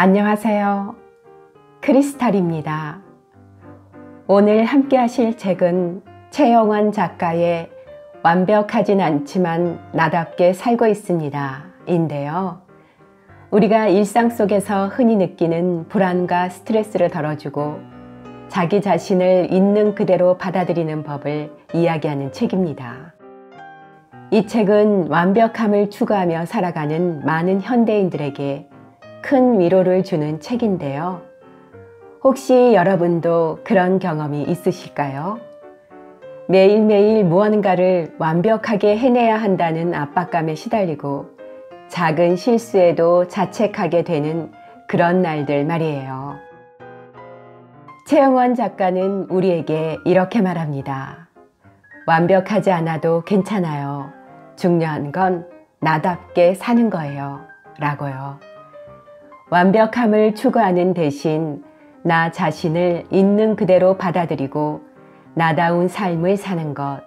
안녕하세요. 크리스탈입니다. 오늘 함께 하실 책은 최영환 작가의 완벽하진 않지만 나답게 살고 있습니다. 인데요. 우리가 일상 속에서 흔히 느끼는 불안과 스트레스를 덜어주고 자기 자신을 있는 그대로 받아들이는 법을 이야기하는 책입니다. 이 책은 완벽함을 추구하며 살아가는 많은 현대인들에게 큰 위로를 주는 책인데요. 혹시 여러분도 그런 경험이 있으실까요? 매일매일 무언가를 뭐 완벽하게 해내야 한다는 압박감에 시달리고 작은 실수에도 자책하게 되는 그런 날들 말이에요. 최영원 작가는 우리에게 이렇게 말합니다. 완벽하지 않아도 괜찮아요. 중요한 건 나답게 사는 거예요. 라고요. 완벽함을 추구하는 대신 나 자신을 있는 그대로 받아들이고 나다운 삶을 사는 것.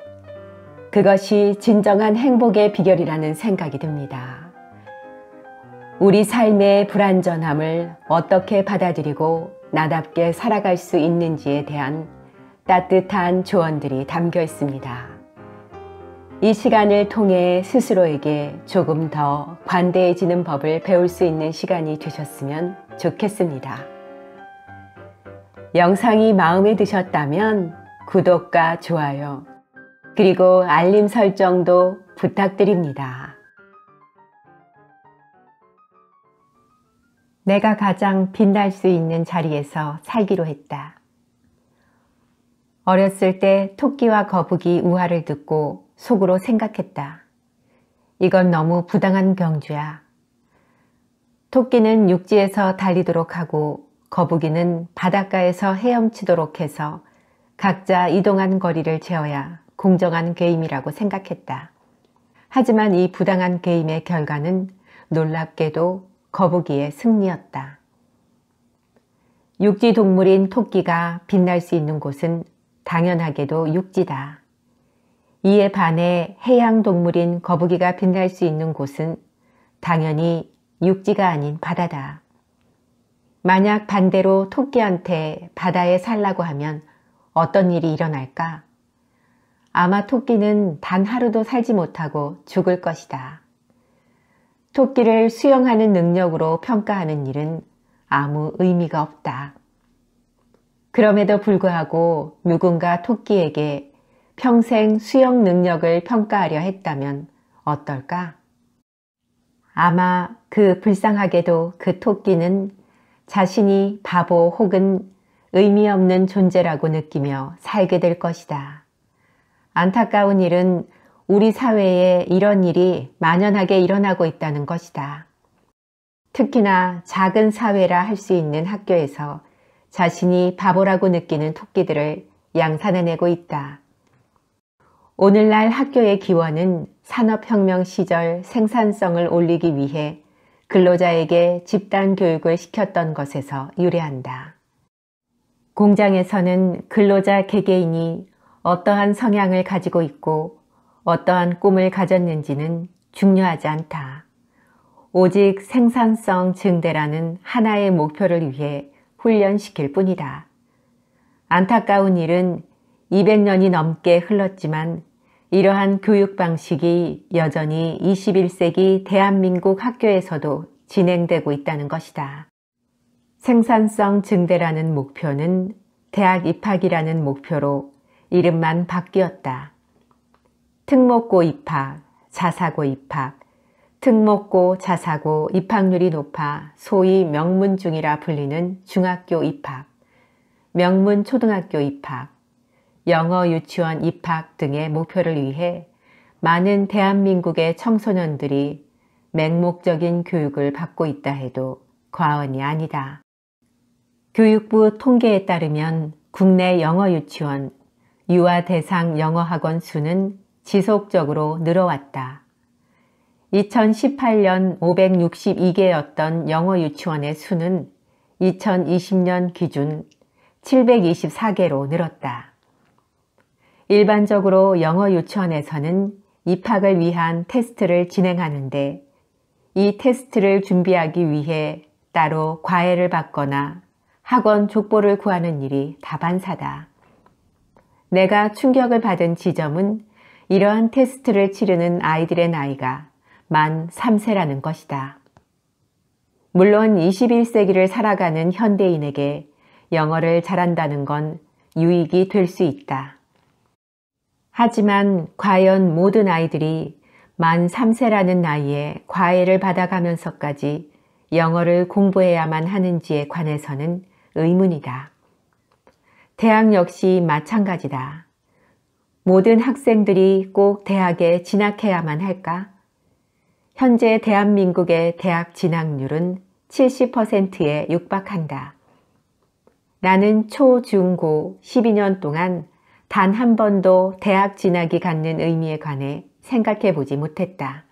그것이 진정한 행복의 비결이라는 생각이 듭니다. 우리 삶의 불완전함을 어떻게 받아들이고 나답게 살아갈 수 있는지에 대한 따뜻한 조언들이 담겨 있습니다. 이 시간을 통해 스스로에게 조금 더 관대해지는 법을 배울 수 있는 시간이 되셨으면 좋겠습니다. 영상이 마음에 드셨다면 구독과 좋아요, 그리고 알림 설정도 부탁드립니다. 내가 가장 빛날 수 있는 자리에서 살기로 했다. 어렸을 때 토끼와 거북이 우화를 듣고 속으로 생각했다. 이건 너무 부당한 경주야. 토끼는 육지에서 달리도록 하고 거북이는 바닷가에서 헤엄치도록 해서 각자 이동한 거리를 채워야 공정한 게임이라고 생각했다. 하지만 이 부당한 게임의 결과는 놀랍게도 거북이의 승리였다. 육지 동물인 토끼가 빛날 수 있는 곳은 당연하게도 육지다. 이에 반해 해양 동물인 거북이가 빛날 수 있는 곳은 당연히 육지가 아닌 바다다. 만약 반대로 토끼한테 바다에 살라고 하면 어떤 일이 일어날까? 아마 토끼는 단 하루도 살지 못하고 죽을 것이다. 토끼를 수영하는 능력으로 평가하는 일은 아무 의미가 없다. 그럼에도 불구하고 누군가 토끼에게 평생 수영 능력을 평가하려 했다면 어떨까? 아마 그 불쌍하게도 그 토끼는 자신이 바보 혹은 의미 없는 존재라고 느끼며 살게 될 것이다. 안타까운 일은 우리 사회에 이런 일이 만연하게 일어나고 있다는 것이다. 특히나 작은 사회라 할 수 있는 학교에서 자신이 바보라고 느끼는 토끼들을 양산해내고 있다. 오늘날 학교의 기원은 산업혁명 시절 생산성을 올리기 위해 근로자에게 집단 교육을 시켰던 것에서 유래한다. 공장에서는 근로자 개개인이 어떠한 성향을 가지고 있고 어떠한 꿈을 가졌는지는 중요하지 않다. 오직 생산성 증대라는 하나의 목표를 위해 훈련시킬 뿐이다. 안타까운 일은 200년이 넘게 흘렀지만 이러한 교육 방식이 여전히 21세기 대한민국 학교에서도 진행되고 있다는 것이다. 생산성 증대라는 목표는 대학 입학이라는 목표로 이름만 바뀌었다. 특목고 입학, 자사고 입학, 특목고, 자사고 입학률이 높아 소위 명문 중이라 불리는 중학교 입학, 명문 초등학교 입학, 영어 유치원 입학 등의 목표를 위해 많은 대한민국의 청소년들이 맹목적인 교육을 받고 있다 해도 과언이 아니다. 교육부 통계에 따르면 국내 영어 유치원, 유아 대상 영어 학원 수는 지속적으로 늘어왔다. 2018년 562개였던 영어 유치원의 수는 2020년 기준 724개로 늘었다. 일반적으로 영어 유치원에서는 입학을 위한 테스트를 진행하는데 이 테스트를 준비하기 위해 따로 과외를 받거나 학원 족보를 구하는 일이 다반사다. 내가 충격을 받은 지점은 이러한 테스트를 치르는 아이들의 나이가 만 3세라는 것이다. 물론 21세기를 살아가는 현대인에게 영어를 잘한다는 건 유익이 될 수 있다. 하지만 과연 모든 아이들이 만 3세라는 나이에 과외를 받아가면서까지 영어를 공부해야만 하는지에 관해서는 의문이다. 대학 역시 마찬가지다. 모든 학생들이 꼭 대학에 진학해야만 할까? 현재 대한민국의 대학 진학률은 70%에 육박한다. 나는 초, 중, 고 12년 동안 단한 번도 대학 진학이 갖는 의미에 관해 생각해 보지 못했다.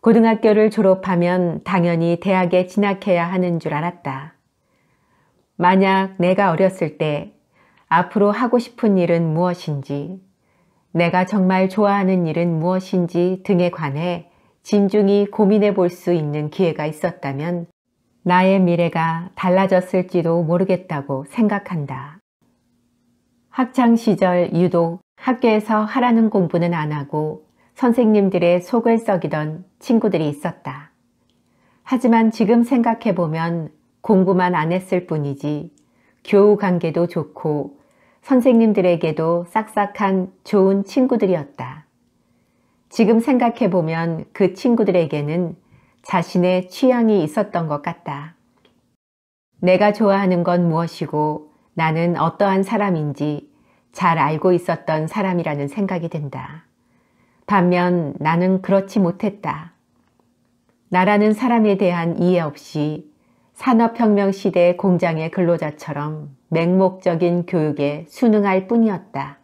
고등학교를 졸업하면 당연히 대학에 진학해야 하는 줄 알았다. 만약 내가 어렸을 때 앞으로 하고 싶은 일은 무엇인지, 내가 정말 좋아하는 일은 무엇인지 등에 관해 진중히 고민해 볼 수 있는 기회가 있었다면 나의 미래가 달라졌을지도 모르겠다고 생각한다. 학창시절 유독 학교에서 하라는 공부는 안 하고 선생님들의 속을 썩이던 친구들이 있었다. 하지만 지금 생각해보면 공부만 안 했을 뿐이지 교우 관계도 좋고 선생님들에게도 싹싹한 좋은 친구들이었다. 지금 생각해보면 그 친구들에게는 자신의 취향이 있었던 것 같다. 내가 좋아하는 건 무엇이고 나는 어떠한 사람인지 잘 알고 있었던 사람이라는 생각이 든다. 반면 나는 그렇지 못했다. 나라는 사람에 대한 이해 없이 산업혁명 시대 공장의 근로자처럼 맹목적인 교육에 순응할 뿐이었다.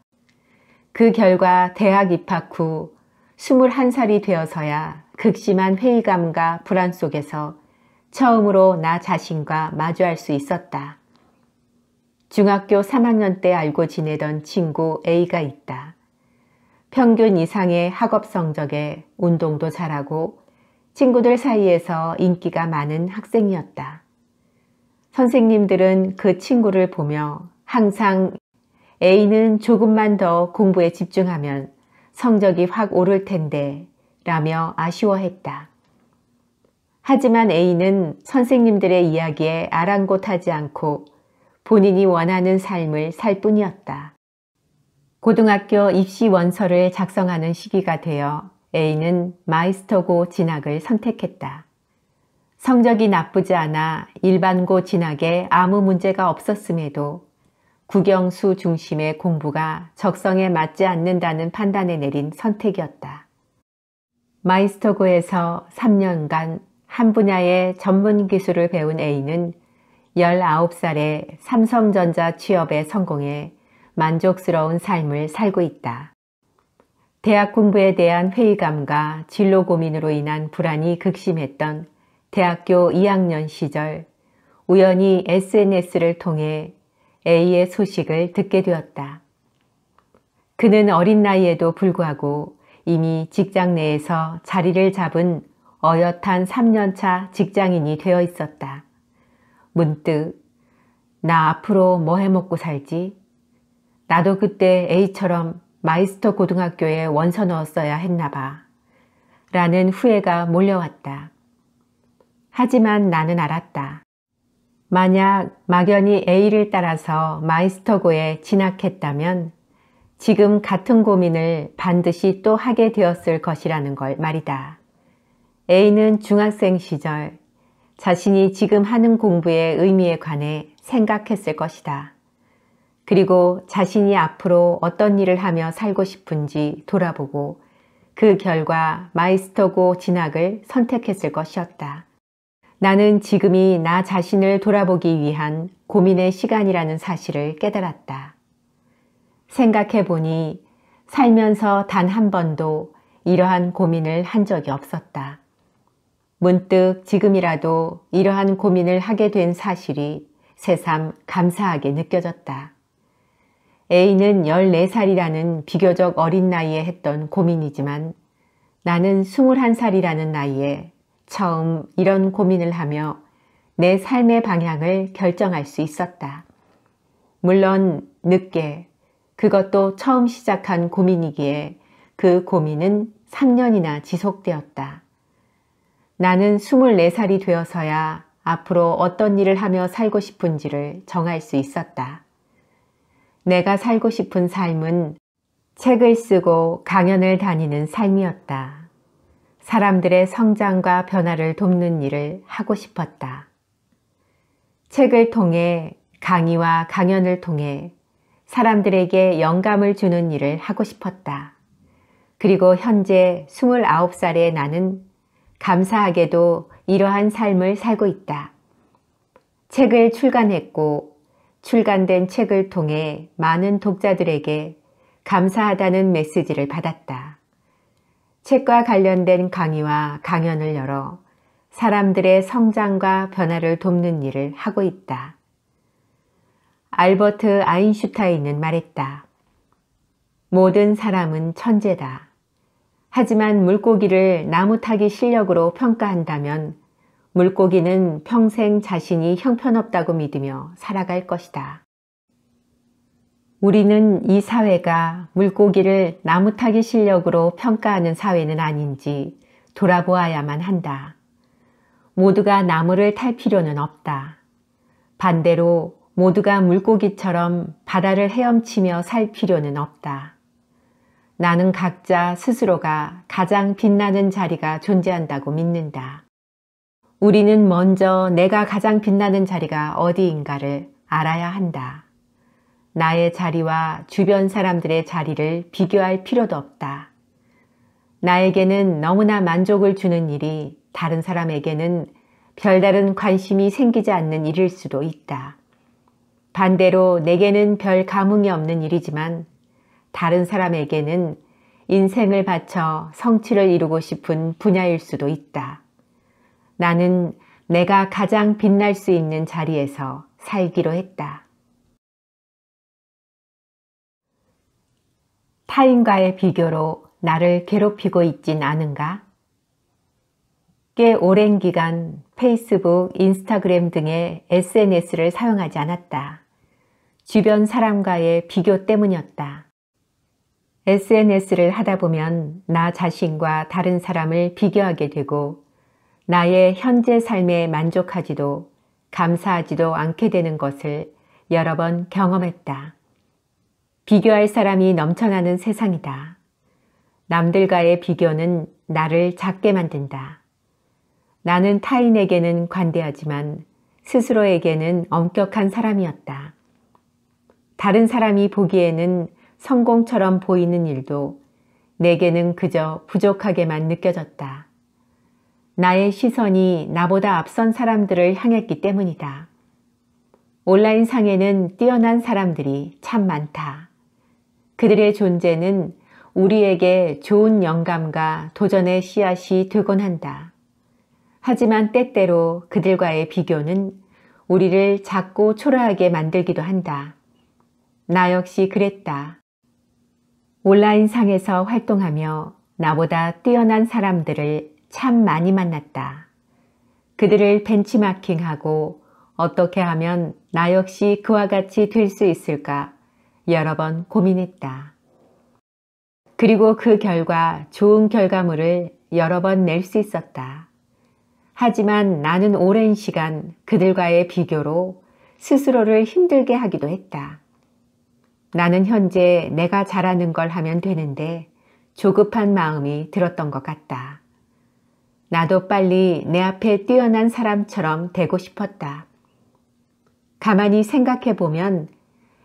그 결과 대학 입학 후 21살이 되어서야 극심한 회의감과 불안 속에서 처음으로 나 자신과 마주할 수 있었다. 중학교 3학년 때 알고 지내던 친구 A가 있다. 평균 이상의 학업 성적에 운동도 잘하고 친구들 사이에서 인기가 많은 학생이었다. 선생님들은 그 친구를 보며 항상 A는 조금만 더 공부에 집중하면 성적이 확 오를 텐데 라며 아쉬워했다. 하지만 A는 선생님들의 이야기에 아랑곳하지 않고 본인이 원하는 삶을 살 뿐이었다. 고등학교 입시 원서를 작성하는 시기가 되어 A는 마이스터고 진학을 선택했다. 성적이 나쁘지 않아 일반고 진학에 아무 문제가 없었음에도 국영수 중심의 공부가 적성에 맞지 않는다는 판단에 내린 선택이었다. 마이스터고에서 3년간 한 분야의 전문 기술을 배운 A는 19살에 삼성전자 취업에 성공해 만족스러운 삶을 살고 있다. 대학 공부에 대한 회의감과 진로 고민으로 인한 불안이 극심했던 대학교 2학년 시절 우연히 SNS를 통해 A의 소식을 듣게 되었다. 그는 어린 나이에도 불구하고 이미 직장 내에서 자리를 잡은 어엿한 3년차 직장인이 되어 있었다. 문득 나 앞으로 뭐 해먹고 살지? 나도 그때 A처럼 마이스터 고등학교에 원서 넣었어야 했나봐. 라는 후회가 몰려왔다. 하지만 나는 알았다. 만약 막연히 A를 따라서 마이스터고에 진학했다면 지금 같은 고민을 반드시 또 하게 되었을 것이라는 걸 말이다. A는 중학생 시절 자신이 지금 하는 공부의 의미에 관해 생각했을 것이다. 그리고 자신이 앞으로 어떤 일을 하며 살고 싶은지 돌아보고 그 결과 마이스터고 진학을 선택했을 것이었다. 나는 지금이 나 자신을 돌아보기 위한 고민의 시간이라는 사실을 깨달았다. 생각해보니 살면서 단 한 번도 이러한 고민을 한 적이 없었다. 문득 지금이라도 이러한 고민을 하게 된 사실이 새삼 감사하게 느껴졌다. A는 14살이라는 비교적 어린 나이에 했던 고민이지만 나는 21살이라는 나이에 처음 이런 고민을 하며 내 삶의 방향을 결정할 수 있었다. 물론 늦게 그것도 처음 시작한 고민이기에 그 고민은 3년이나 지속되었다. 나는 24살이 되어서야 앞으로 어떤 일을 하며 살고 싶은지를 정할 수 있었다. 내가 살고 싶은 삶은 책을 쓰고 강연을 다니는 삶이었다. 사람들의 성장과 변화를 돕는 일을 하고 싶었다. 책을 통해 강의와 강연을 통해 사람들에게 영감을 주는 일을 하고 싶었다. 그리고 현재 29살의 나는 감사하게도 이러한 삶을 살고 있다. 책을 출간했고 출간된 책을 통해 많은 독자들에게 감사하다는 메시지를 받았다. 책과 관련된 강의와 강연을 열어 사람들의 성장과 변화를 돕는 일을 하고 있다. 알버트 아인슈타인은 말했다. 모든 사람은 천재다. 하지만 물고기를 나무 타기 실력으로 평가한다면 물고기는 평생 자신이 형편없다고 믿으며 살아갈 것이다. 우리는 이 사회가 물고기를 나무 타기 실력으로 평가하는 사회는 아닌지 돌아보아야만 한다. 모두가 나무를 탈 필요는 없다. 반대로 모두가 물고기처럼 바다를 헤엄치며 살 필요는 없다. 나는 각자 스스로가 가장 빛나는 자리가 존재한다고 믿는다. 우리는 먼저 내가 가장 빛나는 자리가 어디인가를 알아야 한다. 나의 자리와 주변 사람들의 자리를 비교할 필요도 없다. 나에게는 너무나 만족을 주는 일이 다른 사람에게는 별다른 관심이 생기지 않는 일일 수도 있다. 반대로 내게는 별 감흥이 없는 일이지만 다른 사람에게는 인생을 바쳐 성취를 이루고 싶은 분야일 수도 있다. 나는 내가 가장 빛날 수 있는 자리에서 살기로 했다. 타인과의 비교로 나를 괴롭히고 있진 않은가? 꽤 오랜 기간 페이스북, 인스타그램 등의 SNS를 사용하지 않았다. 주변 사람과의 비교 때문이었다. SNS를 하다 보면 나 자신과 다른 사람을 비교하게 되고 나의 현재 삶에 만족하지도 감사하지도 않게 되는 것을 여러 번 경험했다. 비교할 사람이 넘쳐나는 세상이다. 남들과의 비교는 나를 작게 만든다. 나는 타인에게는 관대하지만 스스로에게는 엄격한 사람이었다. 다른 사람이 보기에는 성공처럼 보이는 일도 내게는 그저 부족하게만 느껴졌다. 나의 시선이 나보다 앞선 사람들을 향했기 때문이다. 온라인 상에는 뛰어난 사람들이 참 많다. 그들의 존재는 우리에게 좋은 영감과 도전의 씨앗이 되곤 한다. 하지만 때때로 그들과의 비교는 우리를 작고 초라하게 만들기도 한다. 나 역시 그랬다. 온라인 상에서 활동하며 나보다 뛰어난 사람들을 참 많이 만났다. 그들을 벤치마킹하고 어떻게 하면 나 역시 그와 같이 될 수 있을까 여러 번 고민했다. 그리고 그 결과 좋은 결과물을 여러 번 낼 수 있었다. 하지만 나는 오랜 시간 그들과의 비교로 스스로를 힘들게 하기도 했다. 나는 현재 내가 잘하는 걸 하면 되는데 조급한 마음이 들었던 것 같다. 나도 빨리 내 앞에 뛰어난 사람처럼 되고 싶었다. 가만히 생각해 보면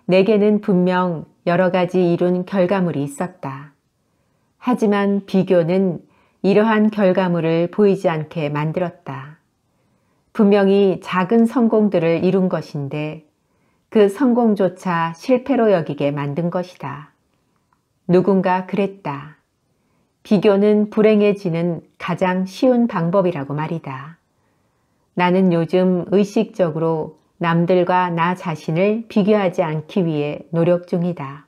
내게는 분명 여러 가지 이룬 결과물이 있었다. 하지만 비교는 이러한 결과물을 보이지 않게 만들었다. 분명히 작은 성공들을 이룬 것인데 그 성공조차 실패로 여기게 만든 것이다. 누군가 그랬다. 비교는 불행해지는 가장 쉬운 방법이라고 말이다. 나는 요즘 의식적으로 남들과 나 자신을 비교하지 않기 위해 노력 중이다.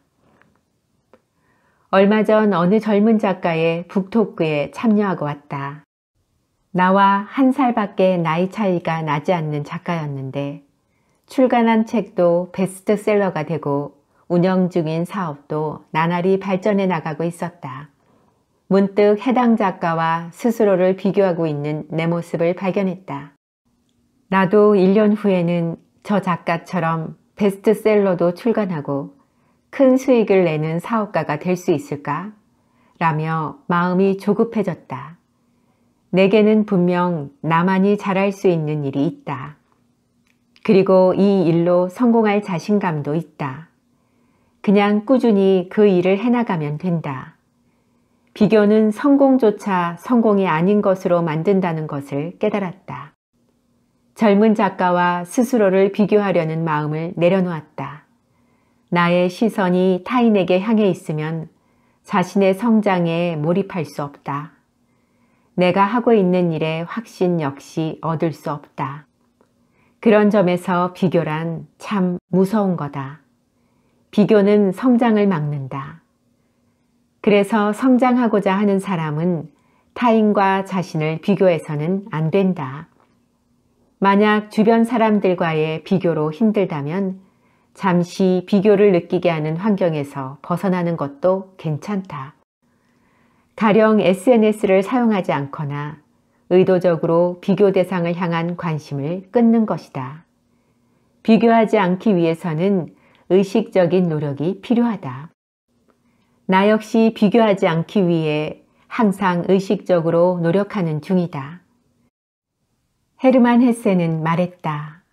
얼마 전 어느 젊은 작가의 북토크에 참여하고 왔다. 나와 한 살밖에 나이 차이가 나지 않는 작가였는데 출간한 책도 베스트셀러가 되고 운영 중인 사업도 나날이 발전해 나가고 있었다. 문득 해당 작가와 스스로를 비교하고 있는 내 모습을 발견했다. 나도 1년 후에는 저 작가처럼 베스트셀러도 출간하고 큰 수익을 내는 사업가가 될 수 있을까? 라며 마음이 조급해졌다. 내게는 분명 나만이 잘할 수 있는 일이 있다. 그리고 이 일로 성공할 자신감도 있다. 그냥 꾸준히 그 일을 해나가면 된다. 비교는 성공조차 성공이 아닌 것으로 만든다는 것을 깨달았다. 젊은 작가와 스스로를 비교하려는 마음을 내려놓았다. 나의 시선이 타인에게 향해 있으면 자신의 성장에 몰입할 수 없다. 내가 하고 있는 일의 확신 역시 얻을 수 없다. 그런 점에서 비교란 참 무서운 거다. 비교는 성장을 막는다. 그래서 성장하고자 하는 사람은 타인과 자신을 비교해서는 안 된다. 만약 주변 사람들과의 비교로 힘들다면 잠시 비교를 느끼게 하는 환경에서 벗어나는 것도 괜찮다. 가령 SNS를 사용하지 않거나 의도적으로 비교 대상을 향한 관심을 끊는 것이다. 비교하지 않기 위해서는 의식적인 노력이 필요하다. 나 역시 비교하지 않기 위해 항상 의식적으로 노력하는 중이다. 헤르만 헤세는 말했다.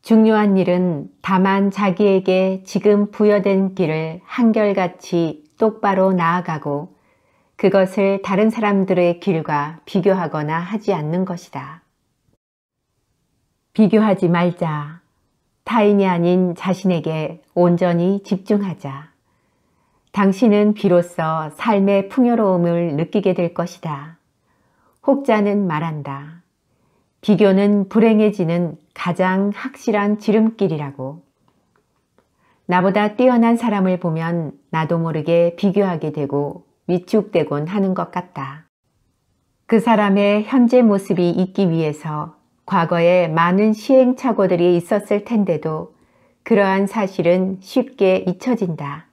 중요한 일은 다만 자기에게 지금 부여된 길을 한결같이 똑바로 나아가고 그것을 다른 사람들의 길과 비교하거나 하지 않는 것이다. 비교하지 말자. 타인이 아닌 자신에게 온전히 집중하자. 당신은 비로소 삶의 풍요로움을 느끼게 될 것이다. 혹자는 말한다. 비교는 불행해지는 가장 확실한 지름길이라고. 나보다 뛰어난 사람을 보면 나도 모르게 비교하게 되고 위축되곤 하는 것 같다. 그 사람의 현재 모습이 있기 위해서 과거에 많은 시행착오들이 있었을 텐데도 그러한 사실은 쉽게 잊혀진다.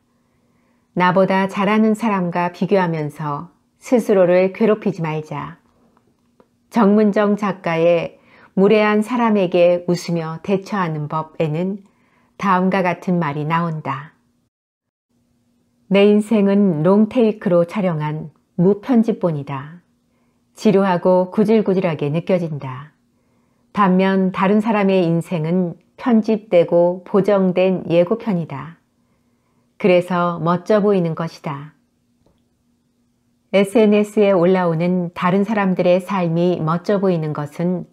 나보다 잘하는 사람과 비교하면서 스스로를 괴롭히지 말자. 정문정 작가의 무례한 사람에게 웃으며 대처하는 법에는 다음과 같은 말이 나온다. 내 인생은 롱테이크로 촬영한 무편집본이다. 지루하고 구질구질하게 느껴진다. 반면 다른 사람의 인생은 편집되고 보정된 예고편이다. 그래서 멋져 보이는 것이다. SNS에 올라오는 다른 사람들의 삶이 멋져 보이는 것은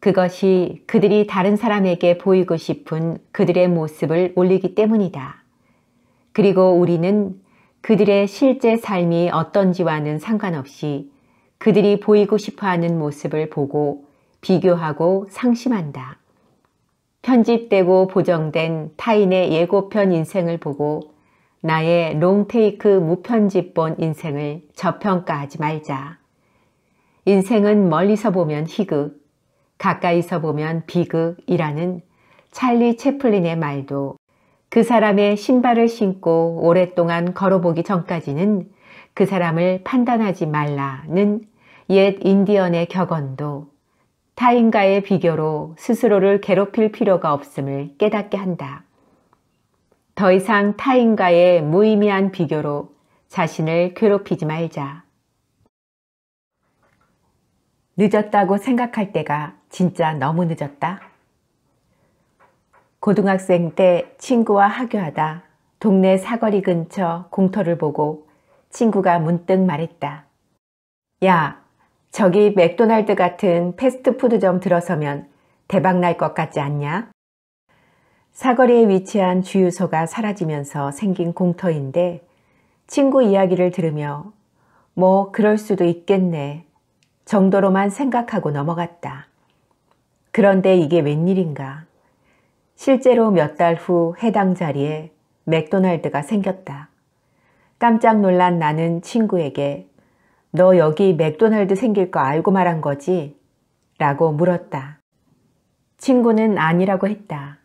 그것이 그들이 다른 사람에게 보이고 싶은 그들의 모습을 올리기 때문이다. 그리고 우리는 그들의 실제 삶이 어떤지와는 상관없이 그들이 보이고 싶어 하는 모습을 보고 비교하고 상심한다. 편집되고 보정된 타인의 예고편 인생을 보고 나의 롱테이크 무편집본 인생을 저평가하지 말자. 인생은 멀리서 보면 희극, 가까이서 보면 비극이라는 찰리 채플린의 말도 그 사람의 신발을 신고 오랫동안 걸어보기 전까지는 그 사람을 판단하지 말라는 옛 인디언의 격언도 타인과의 비교로 스스로를 괴롭힐 필요가 없음을 깨닫게 한다. 더 이상 타인과의 무의미한 비교로 자신을 괴롭히지 말자. 늦었다고 생각할 때가 진짜 너무 늦었다. 고등학생 때 친구와 학교하다 동네 사거리 근처 공터를 보고 친구가 문득 말했다. 야, 저기 맥도날드 같은 패스트푸드점 들어서면 대박 날 것 같지 않냐? 사거리에 위치한 주유소가 사라지면서 생긴 공터인데 친구 이야기를 들으며 뭐 그럴 수도 있겠네 정도로만 생각하고 넘어갔다. 그런데 이게 웬일인가? 실제로 몇 달 후 해당 자리에 맥도날드가 생겼다. 깜짝 놀란 나는 친구에게 너 여기 맥도날드 생길 거 알고 말한 거지? 라고 물었다. 친구는 아니라고 했다.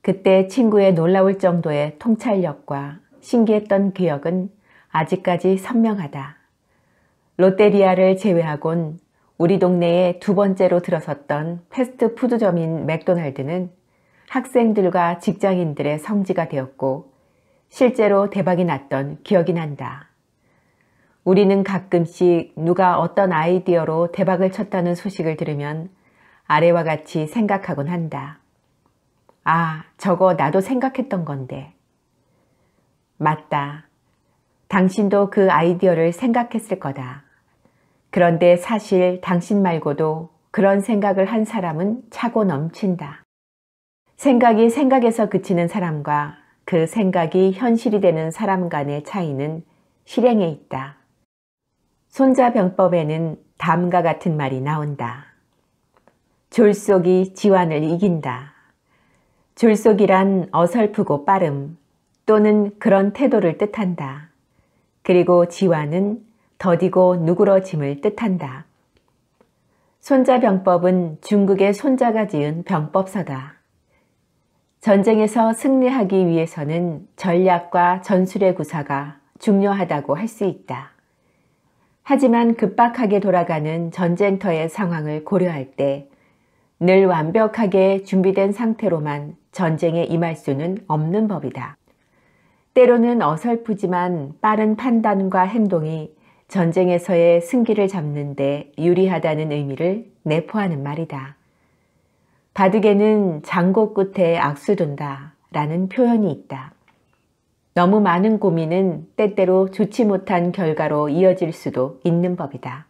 그때 친구의 놀라울 정도의 통찰력과 신기했던 기억은 아직까지 선명하다. 롯데리아를 제외하곤 우리 동네에 두 번째로 들어섰던 패스트푸드점인 맥도날드는 학생들과 직장인들의 성지가 되었고 실제로 대박이 났던 기억이 난다. 우리는 가끔씩 누가 어떤 아이디어로 대박을 쳤다는 소식을 들으면 아래와 같이 생각하곤 한다. 아, 저거 나도 생각했던 건데. 맞다. 당신도 그 아이디어를 생각했을 거다. 그런데 사실 당신 말고도 그런 생각을 한 사람은 차고 넘친다. 생각이 생각에서 그치는 사람과 그 생각이 현실이 되는 사람 간의 차이는 실행에 있다. 손자병법에는 다음과 같은 말이 나온다. 졸속이 지환을 이긴다. 졸속이란 어설프고 빠름 또는 그런 태도를 뜻한다. 그리고 지환은 더디고 누그러짐을 뜻한다. 손자병법은 중국의 손자가 지은 병법서다. 전쟁에서 승리하기 위해서는 전략과 전술의 구사가 중요하다고 할 수 있다. 하지만 급박하게 돌아가는 전쟁터의 상황을 고려할 때 늘 완벽하게 준비된 상태로만 전쟁에 임할 수는 없는 법이다. 때로는 어설프지만 빠른 판단과 행동이 전쟁에서의 승기를 잡는데 유리하다는 의미를 내포하는 말이다. 바둑에는 장고 끝에 악수 돈다 라는 표현이 있다. 너무 많은 고민은 때때로 좋지 못한 결과로 이어질 수도 있는 법이다.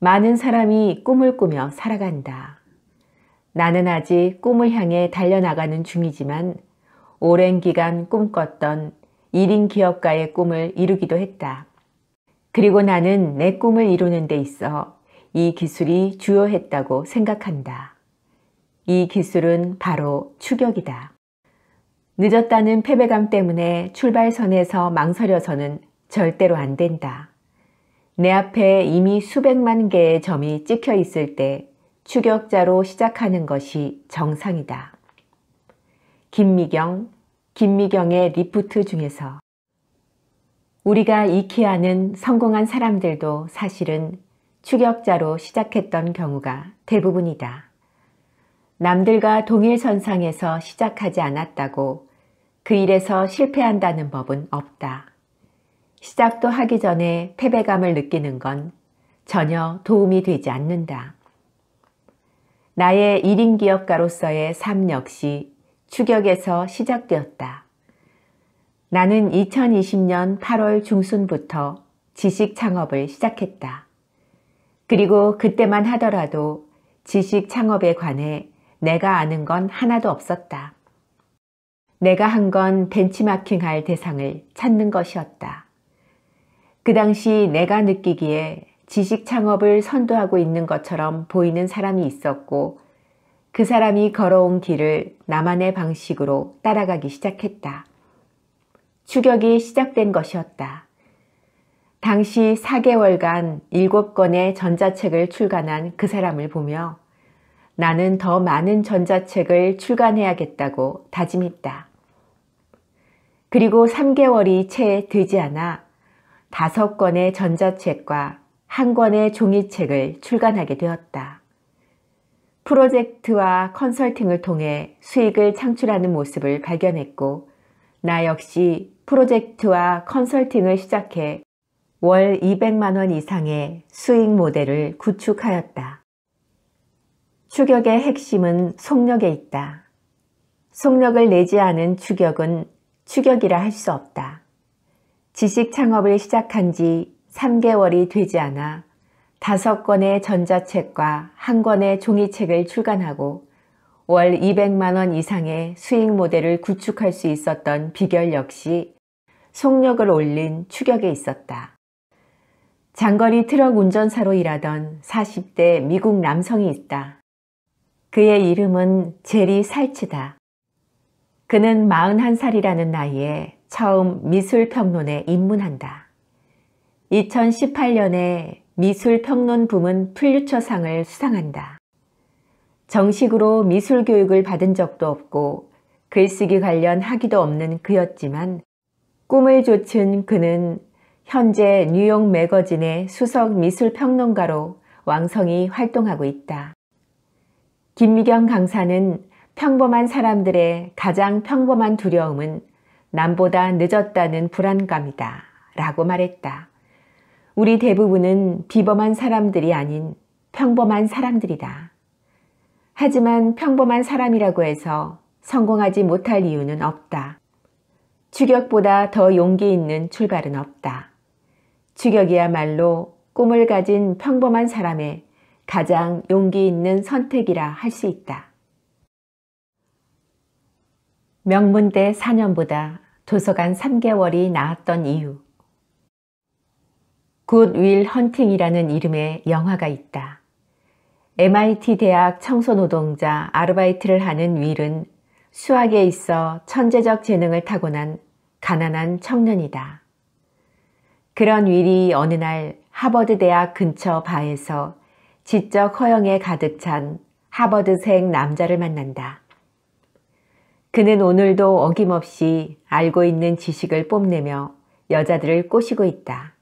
많은 사람이 꿈을 꾸며 살아간다. 나는 아직 꿈을 향해 달려나가는 중이지만 오랜 기간 꿈꿨던 1인 기업가의 꿈을 이루기도 했다. 그리고 나는 내 꿈을 이루는 데 있어 이 기술이 주요했다고 생각한다. 이 기술은 바로 추격이다. 늦었다는 패배감 때문에 출발선에서 망설여서는 절대로 안 된다. 내 앞에 이미 수백만 개의 점이 찍혀 있을 때 추격자로 시작하는 것이 정상이다. 김미경, 김미경의 리프트 중에서 우리가 익히 아는 성공한 사람들도 사실은 추격자로 시작했던 경우가 대부분이다. 남들과 동일선상에서 시작하지 않았다고 그 일에서 실패한다는 법은 없다. 시작도 하기 전에 패배감을 느끼는 건 전혀 도움이 되지 않는다. 나의 1인 기업가로서의 삶 역시 추격에서 시작되었다. 나는 2020년 8월 중순부터 지식 창업을 시작했다. 그리고 그때만 하더라도 지식 창업에 관해 내가 아는 건 하나도 없었다. 내가 한 건 벤치마킹할 대상을 찾는 것이었다. 그 당시 내가 느끼기에 지식 창업을 선도하고 있는 것처럼 보이는 사람이 있었고 그 사람이 걸어온 길을 나만의 방식으로 따라가기 시작했다. 추격이 시작된 것이었다. 당시 4개월간 7권의 전자책을 출간한 그 사람을 보며 나는 더 많은 전자책을 출간해야겠다고 다짐했다. 그리고 3개월이 채 되지 않아 다섯 권의 전자책과 한 권의 종이책을 출간하게 되었다. 프로젝트와 컨설팅을 통해 수익을 창출하는 모습을 발견했고 나 역시 프로젝트와 컨설팅을 시작해 월 200만원 이상의 수익 모델을 구축하였다. 추격의 핵심은 속력에 있다. 속력을 내지 않은 추격은 추격이라 할 수 없다. 지식 창업을 시작한 지 3개월이 되지 않아 5권의 전자책과 1권의 종이책을 출간하고 월 200만원 이상의 수익 모델을 구축할 수 있었던 비결 역시 속력을 올린 추격에 있었다. 장거리 트럭 운전사로 일하던 40대 미국 남성이 있다. 그의 이름은 제리 살치다. 그는 41살이라는 나이에 처음 미술평론에 입문한다. 2018년에 미술평론 부문 플류처상을 수상한다. 정식으로 미술 교육을 받은 적도 없고 글쓰기 관련 학위도 없는 그였지만 꿈을 좇은 그는 현재 뉴욕 매거진의 수석 미술평론가로 왕성히 활동하고 있다. 김미경 강사는 평범한 사람들의 가장 평범한 두려움은 남보다 늦었다는 불안감이다 라고 말했다. 우리 대부분은 비범한 사람들이 아닌 평범한 사람들이다. 하지만 평범한 사람이라고 해서 성공하지 못할 이유는 없다. 추격보다 더 용기 있는 출발은 없다. 추격이야말로 꿈을 가진 평범한 사람의 가장 용기 있는 선택이라 할 수 있다. 명문대 4년보다 도서관 3개월이 나았던 이유 굿 윌 헌팅이라는 이름의 영화가 있다. MIT 대학 청소노동자 아르바이트를 하는 윌은 수학에 있어 천재적 재능을 타고난 가난한 청년이다. 그런 윌이 어느 날 하버드 대학 근처 바에서 지적 허영에 가득 찬 하버드생 남자를 만난다. 그는 오늘도 어김없이 알고 있는 지식을 뽐내며 여자들을 꼬시고 있다.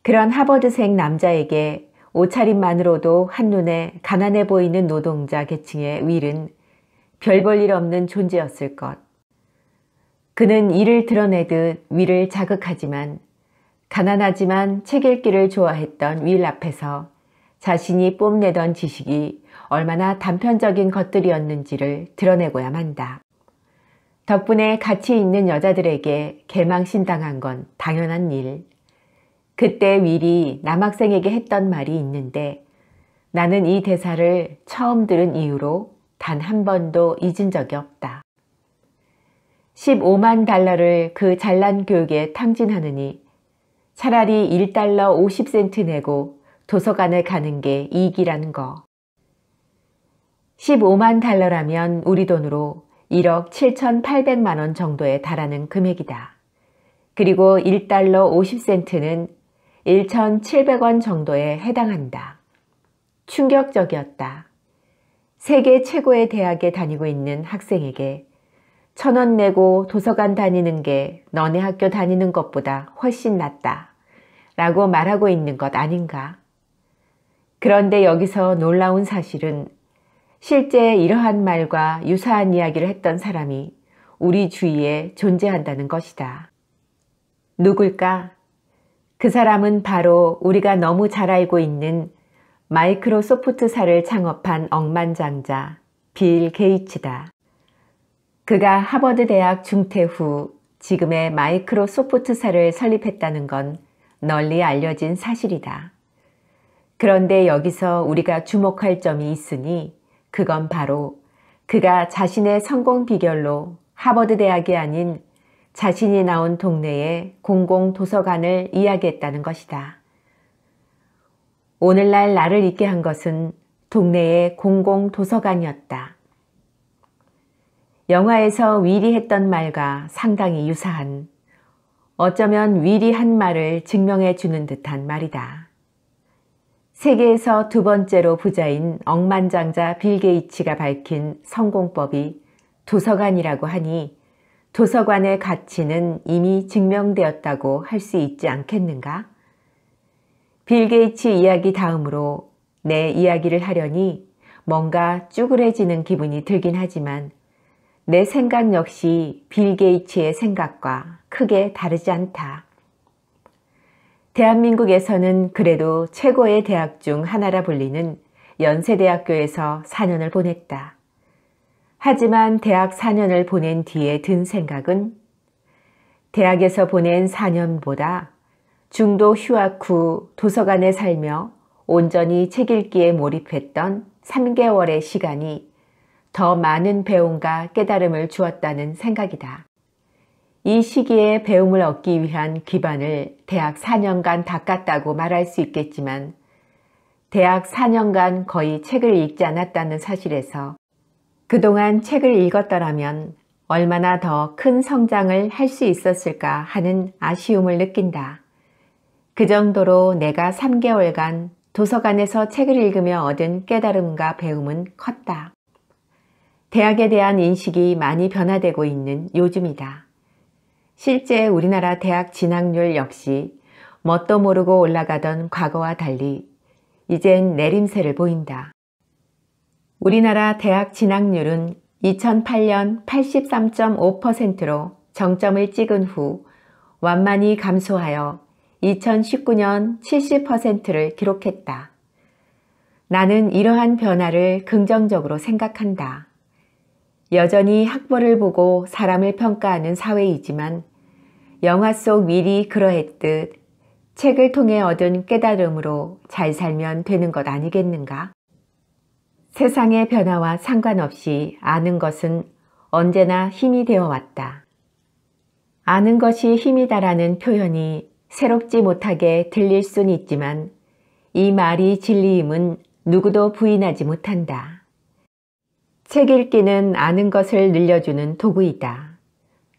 그런 하버드생 남자에게 옷차림만으로도 한눈에 가난해 보이는 노동자 계층의 윌은 별 볼 일 없는 존재였을 것. 그는 이를 드러내듯 윌을 자극하지만 가난하지만 책 읽기를 좋아했던 윌 앞에서 자신이 뽐내던 지식이 얼마나 단편적인 것들이었는지를 드러내고야 한다. 덕분에 가치 있는 여자들에게 개망신당한 건 당연한 일. 그때 미리 남학생에게 했던 말이 있는데 나는 이 대사를 처음 들은 이후로 단 한 번도 잊은 적이 없다. 15만 달러를 그 잘난 교육에 탕진하느니 차라리 1달러 50센트 내고 도서관에 가는 게 이익이라는 거. 15만 달러라면 우리 돈으로 1억 7,800만 원 정도에 달하는 금액이다. 그리고 1달러 50센트는 1,700원 정도에 해당한다. 충격적이었다. 세계 최고의 대학에 다니고 있는 학생에게 천 원 내고 도서관 다니는 게 너네 학교 다니는 것보다 훨씬 낫다. 라고 말하고 있는 것 아닌가. 그런데 여기서 놀라운 사실은 실제 이러한 말과 유사한 이야기를 했던 사람이 우리 주위에 존재한다는 것이다. 누굴까? 그 사람은 바로 우리가 너무 잘 알고 있는 마이크로소프트사를 창업한 억만장자 빌 게이츠다. 그가 하버드대학 중퇴 후 지금의 마이크로소프트사를 설립했다는 건 널리 알려진 사실이다. 그런데 여기서 우리가 주목할 점이 있으니 그건 바로 그가 자신의 성공 비결로 하버드 대학이 아닌 자신이 나온 동네의 공공도서관을 이야기했다는 것이다. 오늘날 나를 있게 한 것은 동네의 공공도서관이었다. 영화에서 위리 했던 말과 상당히 유사한 어쩌면 위리 한 말을 증명해 주는 듯한 말이다. 세계에서 두 번째로 부자인 억만장자 빌 게이츠가 밝힌 성공법이 도서관이라고 하니 도서관의 가치는 이미 증명되었다고 할 수 있지 않겠는가? 빌 게이츠 이야기 다음으로 내 이야기를 하려니 뭔가 쭈그레지는 기분이 들긴 하지만 내 생각 역시 빌 게이츠의 생각과 크게 다르지 않다. 대한민국에서는 그래도 최고의 대학 중 하나라 불리는 연세대학교에서 4년을 보냈다. 하지만 대학 4년을 보낸 뒤에 든 생각은 대학에서 보낸 4년보다 중도 휴학 후 도서관에 살며 온전히 책 읽기에 몰입했던 3개월의 시간이 더 많은 배움과 깨달음을 주었다는 생각이다. 이 시기에 배움을 얻기 위한 기반을 대학 4년간 닦았다고 말할 수 있겠지만 대학 4년간 거의 책을 읽지 않았다는 사실에서 그동안 책을 읽었더라면 얼마나 더 큰 성장을 할 수 있었을까 하는 아쉬움을 느낀다. 그 정도로 내가 3개월간 도서관에서 책을 읽으며 얻은 깨달음과 배움은 컸다. 대학에 대한 인식이 많이 변화되고 있는 요즘이다. 실제 우리나라 대학 진학률 역시 멋도 모르고 올라가던 과거와 달리 이젠 내림세를 보인다. 우리나라 대학 진학률은 2008년 83.5%로 정점을 찍은 후 완만히 감소하여 2019년 70%를 기록했다. 나는 이러한 변화를 긍정적으로 생각한다. 여전히 학벌을 보고 사람을 평가하는 사회이지만 영화 속 미리 그러했듯 책을 통해 얻은 깨달음으로 잘 살면 되는 것 아니겠는가? 세상의 변화와 상관없이 아는 것은 언제나 힘이 되어 왔다. 아는 것이 힘이다라는 표현이 새롭지 못하게 들릴 순 있지만 이 말이 진리임은 누구도 부인하지 못한다. 책 읽기는 아는 것을 늘려주는 도구이다.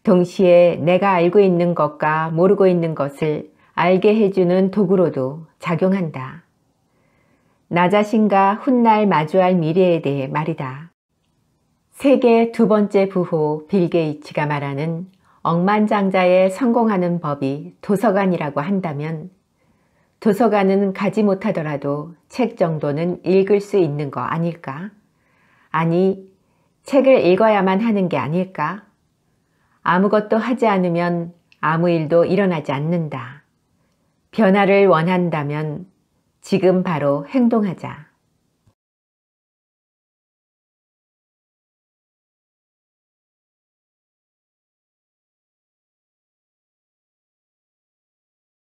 동시에 내가 알고 있는 것과 모르고 있는 것을 알게 해주는 도구로도 작용한다. 나 자신과 훗날 마주할 미래에 대해 말이다. 세계 두 번째 부호 빌 게이츠가 말하는 억만장자에 성공하는 법이 도서관이라고 한다면 도서관은 가지 못하더라도 책 정도는 읽을 수 있는 거 아닐까? 아니, 책을 읽어야만 하는 게 아닐까? 아무것도 하지 않으면 아무 일도 일어나지 않는다. 변화를 원한다면 지금 바로 행동하자.